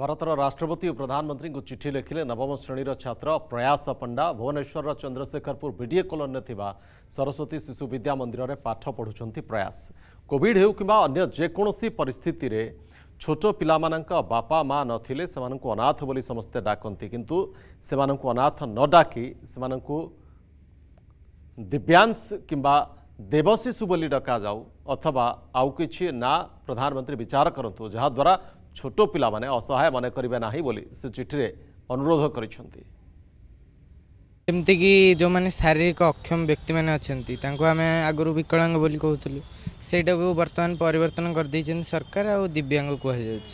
ଭାରତର ରାଷ୍ଟ୍ରପତି ଓ ପ୍ରଧାନମନ୍ତ୍ରୀଙ୍କୁ ଚିଠି ଲେଖିଲେ ନବମ ଶ୍ରେଣୀର ଛାତ୍ର ପ୍ରୟାସ ପଣ୍ଡା ଭୁବନେଶ୍ୱରର ଚନ୍ଦ୍ରଶେଖରପୁର ବିଡିଏ କଲୋନୀରେ ଥିବା ସରସ୍ୱତୀ ଶିଶୁ ବିଦ୍ୟା ମନ୍ଦିରରେ ପାଠ ପଢ଼ୁଛନ୍ତି ପ୍ରୟାସ କୋଭିଡ୍ ହେଉ କିମ୍ବା ଅନ୍ୟ ଯେକୌଣସି ପରିସ୍ଥିତିରେ ଛୋଟ ପିଲାମାନଙ୍କ ବାପା ମା ନଥିଲେ ସେମାନଙ୍କୁ ଅନାଥ ବୋଲି ସମସ୍ତେ ଡାକନ୍ତି କିନ୍ତୁ ସେମାନଙ୍କୁ ଅନାଥ ନ ଡାକି ସେମାନଙ୍କୁ ଦିବ୍ୟାଂଶ କିମ୍ବା ଦେବଶିଶୁ ବୋଲି ଡକାଯାଉ ଅଥବା ଆଉ କିଛି ନା ପ୍ରଧାନମନ୍ତ୍ରୀ ବିଚାର କରନ୍ତୁ ଯାହାଦ୍ୱାରା ଛୋଟ ପିଲାମାନେ ଅସହାୟ ମନେ କରିବେ ନାହିଁ ବୋଲି ସେ ଚିଠିରେ ଅନୁରୋଧ କରିଛନ୍ତି ଯେମିତିକି ଯେଉଁମାନେ ଶାରୀରିକ ଅକ୍ଷମ ବ୍ୟକ୍ତିମାନେ ଅଛନ୍ତି ତାଙ୍କୁ ଆମେ ଆଗରୁ ବିକଳାଙ୍ଗ ବୋଲି କହୁଥିଲୁ ସେଇଟାକୁ ବର୍ତ୍ତମାନ ପରିବର୍ତ୍ତନ କରିଦେଇଛନ୍ତି ସରକାର ଆଉ ଦିବ୍ୟାଙ୍ଗ କୁହାଯାଉଛି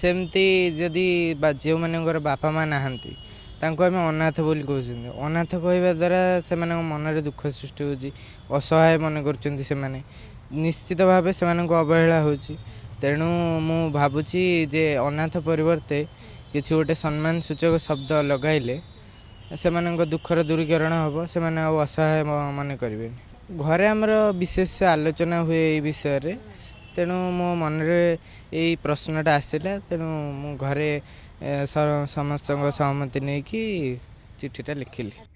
ସେମିତି ଯଦି ବା ଯେଉଁମାନଙ୍କର ବାପା ମା' ନାହାନ୍ତି ତାଙ୍କୁ ଆମେ ଅନାଥ ବୋଲି କହୁଛନ୍ତି ଅନାଥ କହିବା ଦ୍ୱାରା ସେମାନଙ୍କ ମନରେ ଦୁଃଖ ସୃଷ୍ଟି ହେଉଛି ଅସହାୟ ମନେ କରୁଛନ୍ତି ସେମାନେ ନିଶ୍ଚିତ ଭାବେ ସେମାନଙ୍କୁ ଅବହେଳା ହେଉଛି ତେଣୁ ମୁଁ ଭାବୁଛି ଯେ ଅନାଥ ପରିବର୍ତ୍ତେ କିଛି ଗୋଟେ ସମ୍ମାନ ସୂଚକ ଶବ୍ଦ ଲଗାଇଲେ ସେମାନଙ୍କ ଦୁଃଖର ଦୂରୀକରଣ ହେବ ସେମାନେ ଆଉ ଅସହାୟ ମନେ କରିବେନି ଘରେ ଆମର ବିଶେଷ ଆଲୋଚନା ହୁଏ ଏଇ ବିଷୟରେ ତେଣୁ ମୋ ମନରେ ଏଇ ପ୍ରଶ୍ନଟା ଆସିଲା ତେଣୁ ମୁଁ ଘରେ ସମସ୍ତଙ୍କ ସହମତି ନେଇକି ଚିଠିଟା ଲେଖିଲି